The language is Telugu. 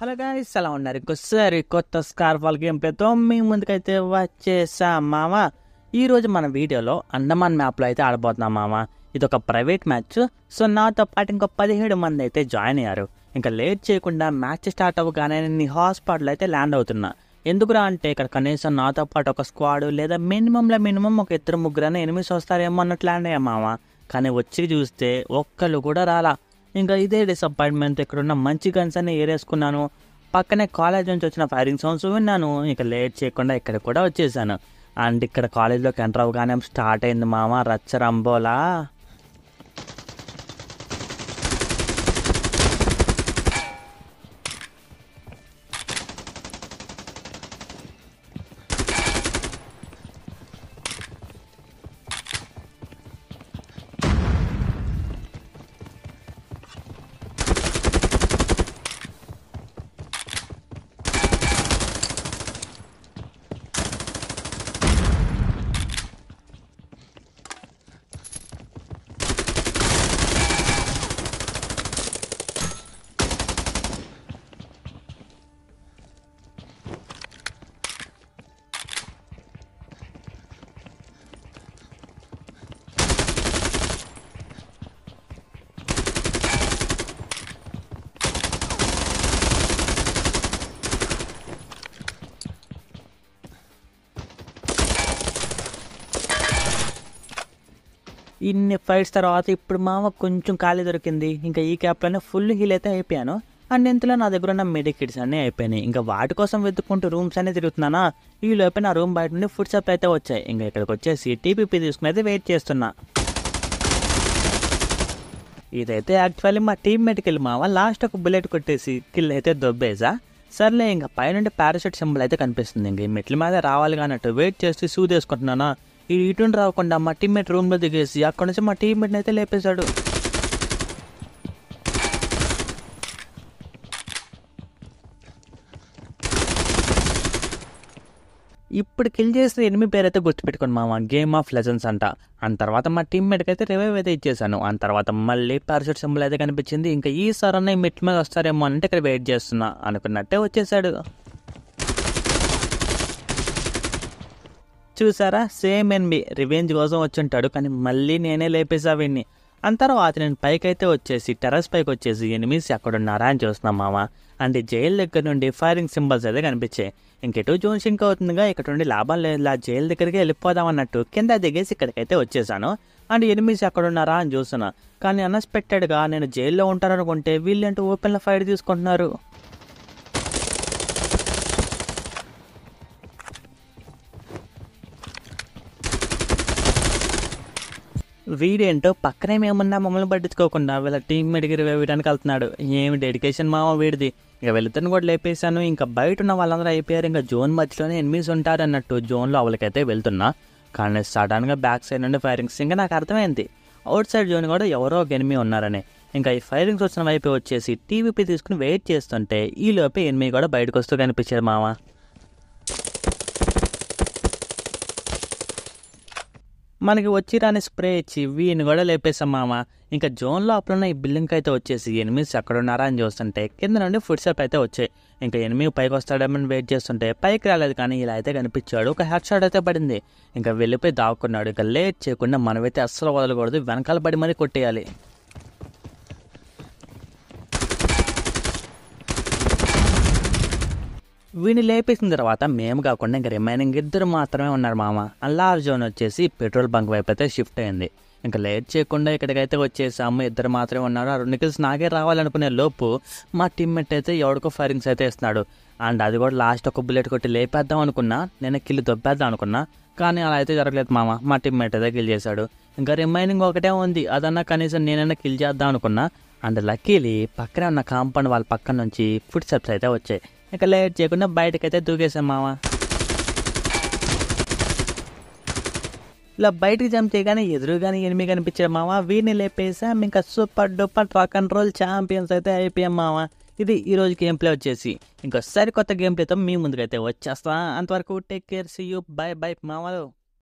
హలో గాయస్ ఎలా ఉన్నారు ఇంకోసారి కొత్త స్కార్ గేమ్ ప్లేతో మీ ముందుకైతే వచ్చేసా మామ ఈరోజు మన వీడియోలో అండమాన్ మ్యాప్లో అయితే ఆడబోతున్నాం మామ ఇది ఒక ప్రైవేట్ మ్యాచ్ సో నాతో పాటు ఇంకో పదిహేడు మంది అయితే జాయిన్ అయ్యారు ఇంకా లేట్ చేయకుండా మ్యాచ్ స్టార్ట్ అవ్వగానే నేను హాస్పిటల్ అయితే ల్యాండ్ అవుతున్నా ఎందుకురా అంటే ఇక్కడ కనీసం నాతో పాటు ఒక స్క్వాడ్ లేదా మినిమంలో మినిమం ఒక ఇద్దరు ముగ్గురైనా ఎనిమిది వస్తారేమో అన్నట్లు ల్యాండ్ అయ్యా మామ కానీ వచ్చి చూస్తే ఒక్కళ్ళు కూడా రాలా ఇంకా ఇదే డిసప్పాయింట్మెంట్ ఇక్కడున్న మంచి గన్స్ అన్ని ఏరేసుకున్నాను పక్కనే కాలేజ్ నుంచి వచ్చిన ఫైరింగ్ సౌండ్స్ విన్నాను ఇక లేట్ చేయకుండా ఇక్కడ కూడా వచ్చేసాను అండ్ ఇక్కడ కాలేజ్లోకి ఎంటర్ అవ్వగానే స్టార్ట్ అయింది మామ రచ్చ రంబోలా ఇన్ని ఫైట్స్ తర్వాత ఇప్పుడు మామ కొంచెం ఖాళీ దొరికింది ఇంకా ఈ క్యాప్లోనే ఫుల్ హీల్ అయితే అయిపోయాను అండ్ ఇంతలో నా దగ్గర ఉన్న మెడికిట్స్ అన్నీ అయిపోయినాయి ఇంకా వాటి కోసం వెతుక్కుంటూ రూమ్స్ అనేది తిరుగుతున్నానా ఈ లోపే నా రూమ్ బయట నుండి ఫుడ్ షాప్ అయితే వచ్చాయి ఇంకా ఇక్కడికి వచ్చేసి టీపీపీ తీసుకుని అయితే వెయిట్ చేస్తున్నా ఇదైతే యాక్చువల్లీ మా టీమ్ వెళ్ళి మావ లాస్ట్ ఒక బుల్లెట్ కొట్టేసి కిల్ అయితే దొబ్బేసా సర్లే ఇంకా పైనుండి పారాషూట్ సింబల్ అయితే కనిపిస్తుంది ఇంక ఈ మెట్ల మీద రావాలి కానట్టు వెయిట్ చేస్తూ షూ తీసుకుంటున్నానా ఈ ఇటు రాకుండా మా టీమ్మేట్ రూమ్లో దిగేసి అక్కడ నుంచి మా టీమ్మేట్ని అయితే లేపేశాడు ఇప్పుడు కిల్ చేసిన ఎనిమిది పేరైతే గుర్తుపెట్టుకోండి మామ గేమ్ ఆఫ్ లెజన్స్ అంట ఆ తర్వాత మా టీమ్మేట్కి అయితే రివైవ్ అయితే ఇచ్చేసాను ఆ తర్వాత మళ్ళీ పారాషూట్ సింబల్ అయితే కనిపించింది ఇంకా ఈ సారన్న మెట్ మీద వస్తారేమో అంటే ఇక్కడ వెయిట్ చేస్తున్నా అనుకున్నట్టే వచ్చేసాడు చూసారా సేమ్ ఎన్బి రివెంజ్ కోసం వచ్చుంటాడు కానీ మళ్ళీ నేనే లేపేసా వీడిని నేను పైకి పైకైతే వచ్చేసి టెరస్ పైకి వచ్చేసి ఎనిమిస్ ఉన్నారా అని చూస్తున్నాం మామ అంటే జైలు దగ్గర నుండి ఫైరింగ్ సింబల్స్ అయితే కనిపించాయి ఇంకెటు జోన్ షింక్ అవుతుందిగా ఇక్కడ నుండి లాభం లేదు జైలు దగ్గరికి వెళ్ళిపోదాం అన్నట్టు కింద దిగేసి ఇక్కడికైతే వచ్చేసాను అండ్ ఎనిమిస్ ఉన్నారా అని చూస్తున్నా కానీ అన్ఎక్స్పెక్టెడ్గా నేను జైల్లో ఉంటారనుకుంటే వీళ్ళంటూ ఓపెన్లో ఫైర్ తీసుకుంటున్నారు వీడేంటో పక్కనే మేమున్నా మమ్మల్ని పట్టించుకోకుండా వీళ్ళ టీం మెడిగిరి వేయడానికి వెళ్తున్నాడు ఏమి డెడికేషన్ మా వీడిది ఇక వెళ్తాను కూడా లేపేశాను ఇంకా బయట ఉన్న వాళ్ళందరూ అయిపోయారు ఇంకా జోన్ మధ్యలోనే ఎనిమిస్ ఉంటారు అన్నట్టు జోన్లో అవలకైతే వెళ్తున్నా కానీ సడన్గా బ్యాక్ సైడ్ నుండి ఫైరింగ్స్ ఇంకా నాకు అర్థమైంది అవుట్ సైడ్ జోన్ కూడా ఎవరో ఒక ఎనిమి ఉన్నారని ఇంకా ఈ ఫైరింగ్స్ వచ్చిన వైపు వచ్చేసి టీవీపీ తీసుకుని వెయిట్ చేస్తుంటే ఈ లోపే ఎనిమి కూడా బయటకు వస్తూ కనిపించారు మామ మనకి వచ్చి రాని స్ప్రే ఇచ్చి వీని కూడా లేపేసాం మామ ఇంకా జోన్లో అప్పుడున్న ఈ బిల్డింగ్కి అయితే వచ్చేసి ఎనిమిది ఎక్కడ ఉన్నారా అని చూస్తుంటే కింద నుండి ఫుడ్ షాప్ అయితే వచ్చాయి ఇంకా ఎనిమిది పైకి వస్తాడేమని వెయిట్ చేస్తుంటే పైకి రాలేదు కానీ ఇలా అయితే కనిపించాడు ఒక హెడ్ షాట్ అయితే పడింది ఇంకా వెళ్ళిపోయి దాక్కున్నాడు ఇంకా లేట్ చేయకుండా మనమైతే అస్సలు వదలకూడదు వెనకాల పడి మరీ కొట్టేయాలి వీడిని లేపేసిన తర్వాత మేము కాకుండా ఇంకా రిమైనింగ్ ఇద్దరు మాత్రమే ఉన్నారు మామ అల్లా అర్జున్ వచ్చేసి పెట్రోల్ బంక్ వైపు అయితే షిఫ్ట్ అయింది ఇంకా లేట్ చేయకుండా ఇక్కడికైతే వచ్చేసాము ఇద్దరు మాత్రమే ఉన్నారు ఆ రెండు కిల్స్ నాకే రావాలనుకునే లోపు మా టీమ్మేట్ అయితే ఎవడికో ఫైరింగ్స్ అయితే ఇస్తున్నాడు అండ్ అది కూడా లాస్ట్ ఒక బుల్లెట్ కొట్టి లేపేద్దాం అనుకున్నా నేను కిల్లు దొబ్బేద్దాం అనుకున్నా కానీ అలా అయితే జరగలేదు మామ మా టీమ్మేట్ అయితే కిల్ చేశాడు ఇంకా రిమైనింగ్ ఒకటే ఉంది అదన్నా కనీసం నేనైనా కిల్ చేద్దాం అనుకున్నా అండ్ లక్కీలీ పక్కనే ఉన్న కాంపౌండ్ వాళ్ళ పక్కన నుంచి ఫుడ్ సెప్స్ అయితే వచ్చాయి ఇక లేట్ చేయకుండా బయటకైతే దూకేసాం మావా ఇలా బయటకు జంప్ చేయగానే ఎదురుగానే ఎనిమిది కనిపించాడు మావా వీరిని లేపేసాం ఇంకా super duper track and roll champions అయితే అయిపోయాం మావా ఇది ఈ రోజు గేమ్ ప్లే వచ్చేసి ఇంకోసారి కొత్త గేమ్ ప్లేతో మీ ముందుకైతే వచ్చేస్తా అంతవరకు take care see you bye bye మామలు